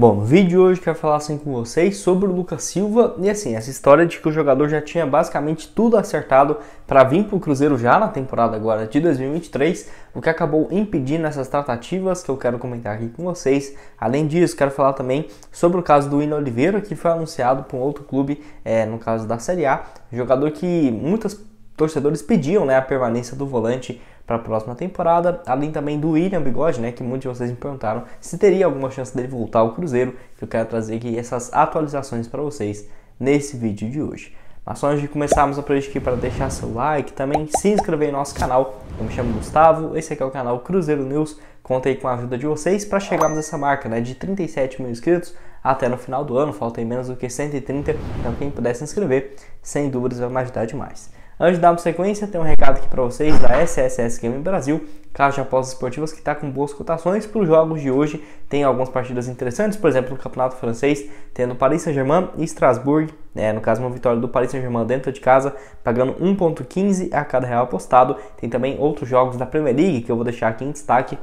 Bom, no vídeo de hoje quero falar assim com vocês sobre o Lucas Silva e assim, essa história de que o jogador já tinha basicamente tudo acertado para vir para o Cruzeiro já na temporada agora de 2023, o que acabou impedindo essas tratativas que eu quero comentar aqui com vocês. Além disso, quero falar também sobre o caso do Ino Oliveira, que foi anunciado para um outro clube, é, no caso da Série A, jogador que muitos torcedores pediam né, a permanência do volante para a próxima temporada, além também do William Bigode, né, que muitos de vocês me perguntaram se teria alguma chance dele voltar ao Cruzeiro, que eu quero trazer aqui essas atualizações para vocês nesse vídeo de hoje. Mas só antes de começarmos a projeto aqui para deixar seu like, também se inscrever em nosso canal. Eu me chamo Gustavo, esse aqui é o canal Cruzeiro News. Contei com a ajuda de vocês para chegarmos a essa marca né, de 37 mil inscritos até no final do ano. Faltam menos do que 130, então quem puder se inscrever, sem dúvidas vai me ajudar demais. Antes de darmos sequência, tem um recado aqui para vocês da SSS Game Brasil, casa de apostas esportivas que está com boas cotações para os jogos de hoje. Tem algumas partidas interessantes, por exemplo, no Campeonato Francês, tendo Paris Saint-Germain e Strasbourg, né, no caso uma vitória do Paris Saint-Germain dentro de casa, pagando 1.15 a cada real apostado. Tem também outros jogos da Premier League que eu vou deixar aqui em destaque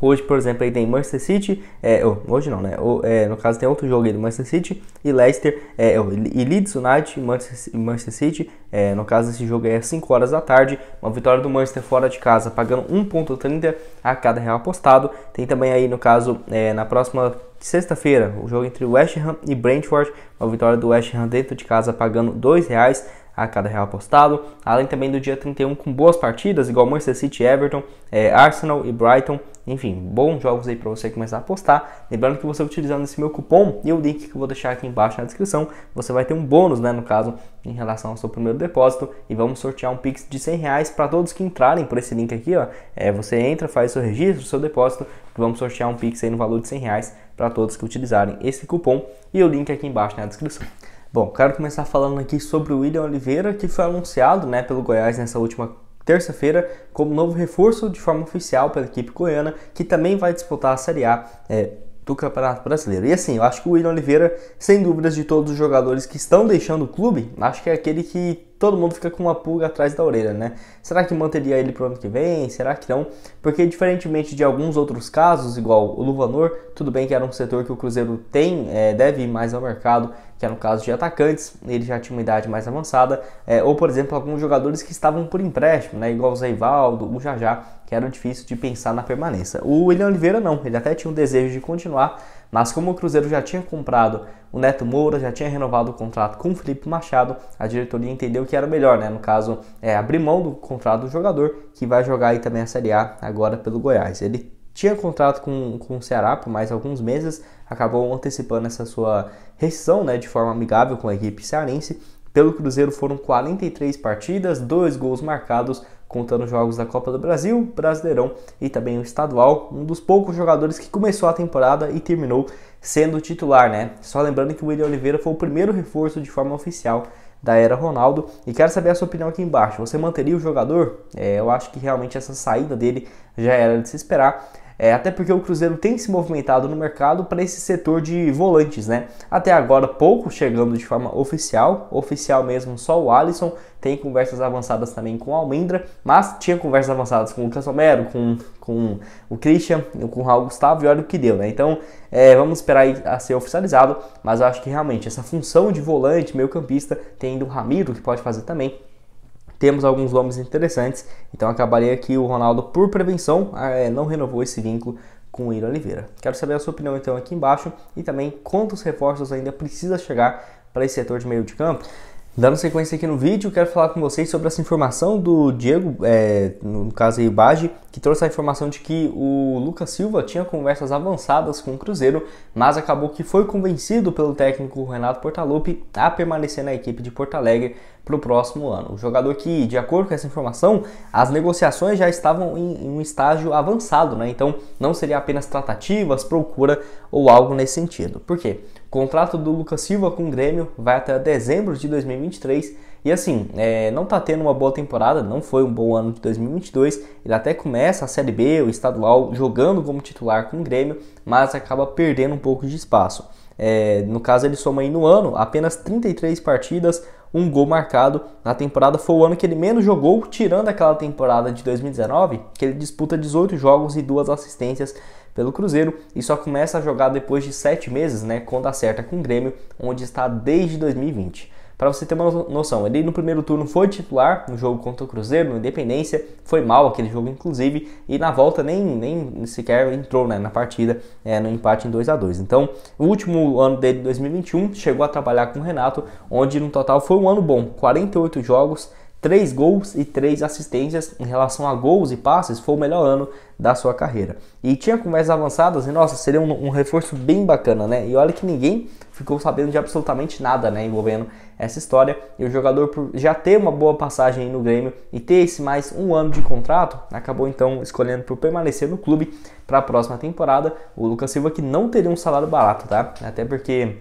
Hoje, por exemplo, aí tem Manchester City, é, hoje não, né? O, é, no caso tem outro jogo aí do Manchester City e Leicester, é, e Leeds United Manchester, Manchester City. É, no caso, esse jogo aí é 5 horas da tarde. Uma vitória do Manchester fora de casa, pagando 1,30 a cada real apostado. Tem também aí, no caso, é, na próxima sexta-feira, o jogo entre West Ham e Brentford. Uma vitória do West Ham dentro de casa, pagando R$ reais a cada real apostado. Além também do dia 31 com boas partidas, igual Manchester City, Everton, é, Arsenal e Brighton. Enfim, bons jogos aí para você começar a apostar. Lembrando que você utilizando esse meu cupom e o link que eu vou deixar aqui embaixo na descrição, você vai ter um bônus, né, no caso, em relação ao seu primeiro depósito. E vamos sortear um Pix de 100 reais para todos que entrarem por esse link aqui, ó. É, você entra, faz seu registro, seu depósito, e vamos sortear um Pix aí no valor de 100 reais para todos que utilizarem esse cupom e o link aqui embaixo na descrição. Bom, quero começar falando aqui sobre o William Oliveira, que foi anunciado né, pelo Goiás nessa última terça-feira como novo reforço de forma oficial pela equipe goiana, que também vai disputar a Série A é, do Campeonato Brasileiro. E assim, eu acho que o William Oliveira, sem dúvidas de todos os jogadores que estão deixando o clube, acho que é aquele que todo mundo fica com uma pulga atrás da orelha, né? Será que manteria ele para o ano que vem? Será que não? Porque diferentemente de alguns outros casos, igual o Luvanor, tudo bem que era um setor que o Cruzeiro tem, é, deve ir mais ao mercado, que era no caso de atacantes, ele já tinha uma idade mais avançada, é, ou por exemplo alguns jogadores que estavam por empréstimo, né? Igual o Ivaldo, o Jajá, que era difícil de pensar na permanência. O William Oliveira não, ele até tinha um desejo de continuar, mas como o Cruzeiro já tinha comprado o Neto Moura, já tinha renovado o contrato com o Felipe Machado, a diretoria entendeu que era melhor, né? No caso, é, abrir mão do contrato do jogador, que vai jogar aí também a Série A agora pelo Goiás. Ele tinha contrato com, com o Ceará por mais alguns meses, acabou antecipando essa sua rescisão né, de forma amigável com a equipe cearense. Pelo Cruzeiro foram 43 partidas, dois gols marcados, contando jogos da Copa do Brasil, Brasileirão e também o Estadual, um dos poucos jogadores que começou a temporada e terminou sendo titular, né? Só lembrando que o William Oliveira foi o primeiro reforço de forma oficial da era Ronaldo e quero saber a sua opinião aqui embaixo. Você manteria o jogador? É, eu acho que realmente essa saída dele já era de se esperar, é, até porque o Cruzeiro tem se movimentado no mercado para esse setor de volantes, né? Até agora pouco chegando de forma oficial, oficial mesmo só o Alisson, tem conversas avançadas também com o Almendra, mas tinha conversas avançadas com o Lucas Romero, com, com o Christian, com o Raul Gustavo e olha o que deu, né? Então é, vamos esperar a ser oficializado, mas eu acho que realmente essa função de volante, meio campista, tem do Ramiro que pode fazer também, temos alguns nomes interessantes. Então acabarei aqui o Ronaldo, por prevenção, ah, é, não renovou esse vínculo com o Ira Oliveira. Quero saber a sua opinião então aqui embaixo e também quantos reforços ainda precisa chegar para esse setor de meio de campo. Dando sequência aqui no vídeo, quero falar com vocês sobre essa informação do Diego, é, no caso aí o Bage, que trouxe a informação de que o Lucas Silva tinha conversas avançadas com o Cruzeiro, mas acabou que foi convencido pelo técnico Renato Portaluppi a permanecer na equipe de Porto Alegre para o próximo ano. O jogador que, de acordo com essa informação, as negociações já estavam em, em um estágio avançado, né? Então não seria apenas tratativas, procura ou algo nesse sentido. Por quê? O contrato do Lucas Silva com o Grêmio vai até dezembro de 2023 e assim, é, não está tendo uma boa temporada, não foi um bom ano de 2022. Ele até começa a Série B, o estadual, jogando como titular com o Grêmio, mas acaba perdendo um pouco de espaço. É, no caso, ele soma aí no ano apenas 33 partidas, um gol marcado na temporada. Foi o ano que ele menos jogou, tirando aquela temporada de 2019, que ele disputa 18 jogos e duas assistências pelo Cruzeiro e só começa a jogar depois de 7 meses, né, quando acerta com o Grêmio, onde está desde 2020. Para você ter uma noção, ele no primeiro turno foi titular no jogo contra o Cruzeiro, no Independência, foi mal aquele jogo inclusive, e na volta nem, nem sequer entrou né, na partida é, no empate em 2 a 2 Então, o último ano dele, 2021, chegou a trabalhar com o Renato, onde no total foi um ano bom, 48 jogos, 3 gols e 3 assistências em relação a gols e passes, foi o melhor ano da sua carreira. E tinha conversas avançadas e, nossa, seria um, um reforço bem bacana, né? E olha que ninguém ficou sabendo de absolutamente nada, né, envolvendo essa história e o jogador por já ter uma boa passagem no Grêmio e ter esse mais um ano de contrato, acabou então escolhendo por permanecer no clube para a próxima temporada. O Lucas Silva que não teria um salário barato, tá? Até porque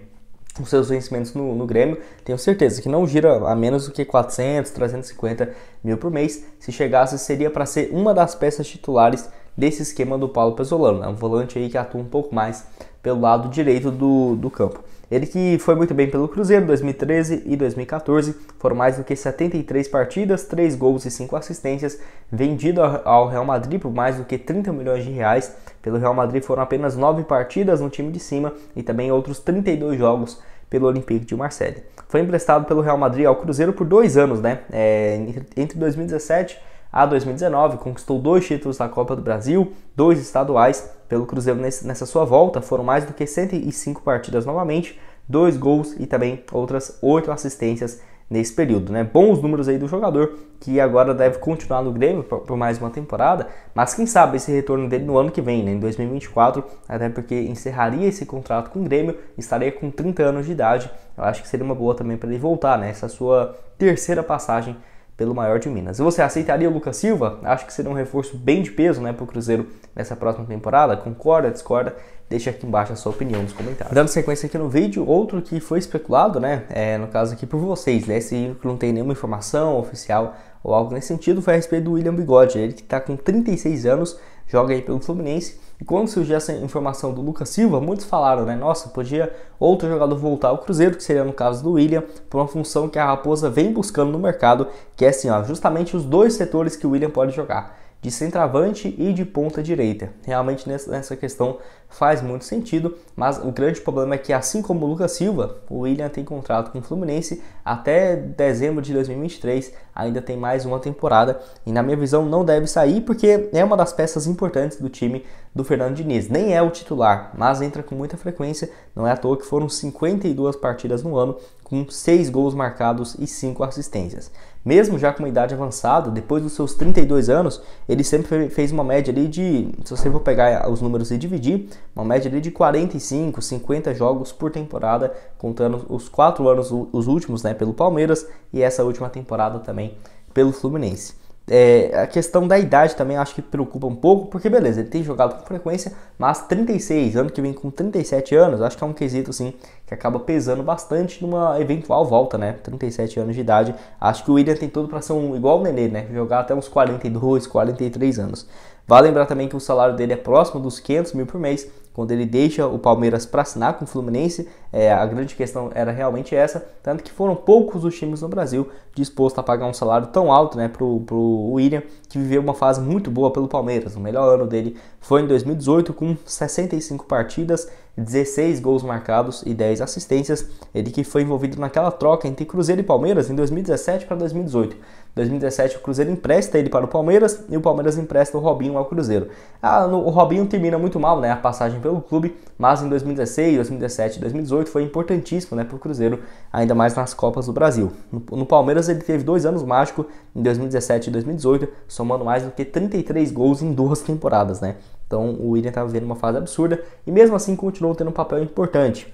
os seus vencimentos no, no, Grêmio, tenho certeza que não gira a menos do que 400, 350 mil por mês. Se chegasse, seria para ser uma das peças titulares desse esquema do Paulo Pesolano. É um volante aí que atua um pouco mais pelo lado direito do, do campo. Ele que foi muito bem pelo Cruzeiro 2013 e 2014, foram mais do que 73 partidas, 3 gols e 5 assistências, vendido ao Real Madrid por mais do que 30 milhões de reais. Pelo Real Madrid foram apenas 9 partidas no time de cima e também outros 32 jogos pelo Olympique de Marseille. Foi emprestado pelo Real Madrid ao Cruzeiro por dois anos, né? É, entre 2017 a 2019, conquistou dois títulos da Copa do Brasil, dois estaduais pelo Cruzeiro nessa sua volta, foram mais do que 105 partidas novamente, dois gols e também outras oito assistências nesse período, né? Bons números aí do jogador que agora deve continuar no Grêmio por mais uma temporada, mas quem sabe esse retorno dele no ano que vem, né? em 2024, até porque encerraria esse contrato com o Grêmio, estaria com 30 anos de idade. Eu acho que seria uma boa também para ele voltar, né? Essa sua terceira passagem pelo maior de Minas. E você aceitaria o Lucas Silva? Acho que seria um reforço bem de peso né, para o Cruzeiro nessa próxima temporada. Concorda, discorda? Deixa aqui embaixo a sua opinião nos comentários. Dando sequência aqui no vídeo, outro que foi especulado, né? É, no caso aqui por vocês, né? Se não tem nenhuma informação oficial ou algo nesse sentido, foi a respeito do William Bigode. Ele que está com 36 anos, joga aí pelo Fluminense e quando surgiu essa informação do Lucas Silva, muitos falaram, né? Nossa, podia outro jogador voltar ao Cruzeiro, que seria no caso do William, por uma função que a Raposa vem buscando no mercado, que é assim, ó, justamente os dois setores que o William pode jogar de centroavante e de ponta direita. Realmente nessa questão faz muito sentido, mas o grande problema é que, assim como o Lucas Silva, o William tem contrato com o Fluminense até dezembro de 2023, ainda tem mais uma temporada e, na minha visão, não deve sair porque é uma das peças importantes do time do Fernando Diniz. Nem é o titular, mas entra com muita frequência, não é à toa que foram 52 partidas no ano, com 6 gols marcados e 5 assistências mesmo já com uma idade avançada, depois dos seus 32 anos, ele sempre fez uma média ali de, se você for pegar ah, os números e dividir, uma média ali de 45, 50 jogos por temporada, contando os quatro anos, os últimos, né, pelo Palmeiras e essa última temporada também pelo Fluminense. É, a questão da idade também acho que preocupa um pouco, porque beleza, ele tem jogado com frequência, mas 36, ano que vem com 37 anos, acho que é um quesito assim que acaba pesando bastante numa eventual volta, né? 37 anos de idade, acho que o William tem tudo para ser um igual o Nenê, né? Jogar até uns 42, 43 anos. Vale lembrar também que o salário dele é próximo dos 500 mil por mês, quando ele deixa o Palmeiras para assinar com o Fluminense, é, a grande questão era realmente essa, tanto que foram poucos os times no Brasil dispostos a pagar um salário tão alto né, para o William, que viveu uma fase muito boa pelo Palmeiras. O melhor ano dele foi em 2018, com 65 partidas, 16 gols marcados e 10 assistências. Ele que foi envolvido naquela troca entre Cruzeiro e Palmeiras em 2017 para 2018. 2017 o Cruzeiro empresta ele para o Palmeiras e o Palmeiras empresta o Robinho ao Cruzeiro. Ah, no, o Robinho termina muito mal né, a passagem pelo clube, mas em 2016, 2017 2018 foi importantíssimo né, para o Cruzeiro, ainda mais nas Copas do Brasil. No, no Palmeiras ele teve dois anos mágicos, em 2017 e 2018, somando mais do que 33 gols em duas temporadas. Né? Então o William estava tá vivendo uma fase absurda e mesmo assim continuou tendo um papel importante.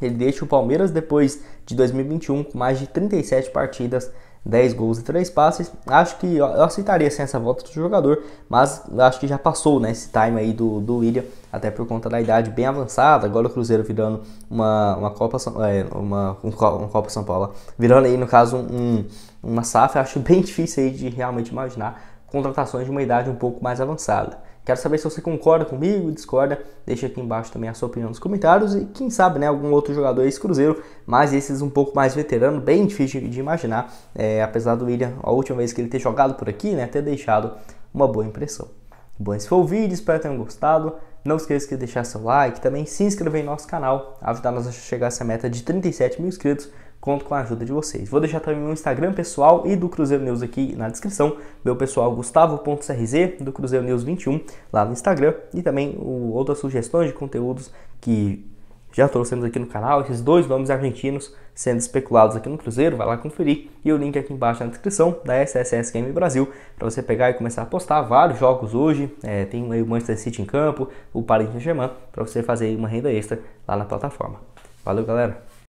Ele deixa o Palmeiras depois de 2021 com mais de 37 partidas 10 gols e 3 passes. Acho que eu aceitaria sem essa volta do jogador, mas acho que já passou né, esse time aí do, do William, até por conta da idade bem avançada. Agora o Cruzeiro virando uma, uma Copa São, é, uma, um, uma Copa São Paulo, virando aí no caso um, uma SAF, acho bem difícil aí de realmente imaginar contratações de uma idade um pouco mais avançada. Quero saber se você concorda comigo, discorda, deixa aqui embaixo também a sua opinião nos comentários e quem sabe, né, algum outro jogador ex-cruzeiro, mas esses um pouco mais veterano, bem difícil de imaginar, é, apesar do William, a última vez que ele ter jogado por aqui, né, ter deixado uma boa impressão. Bom, esse foi o vídeo, espero que tenham gostado. Não esqueça de deixar seu like, também se inscrever em nosso canal, ajudar nós a chegar a essa meta de 37 mil inscritos. Conto com a ajuda de vocês. Vou deixar também o Instagram pessoal e do Cruzeiro News aqui na descrição. Meu pessoal gustavo.crz do Cruzeiro News 21 lá no Instagram e também o, outras sugestões de conteúdos que já trouxemos aqui no canal esses dois nomes argentinos sendo especulados aqui no Cruzeiro, vai lá conferir e o link aqui embaixo na descrição da SSS Game Brasil para você pegar e começar a postar vários jogos hoje, é, tem o Manchester City em campo, o Paris Saint-Germain para você fazer uma renda extra lá na plataforma. Valeu, galera!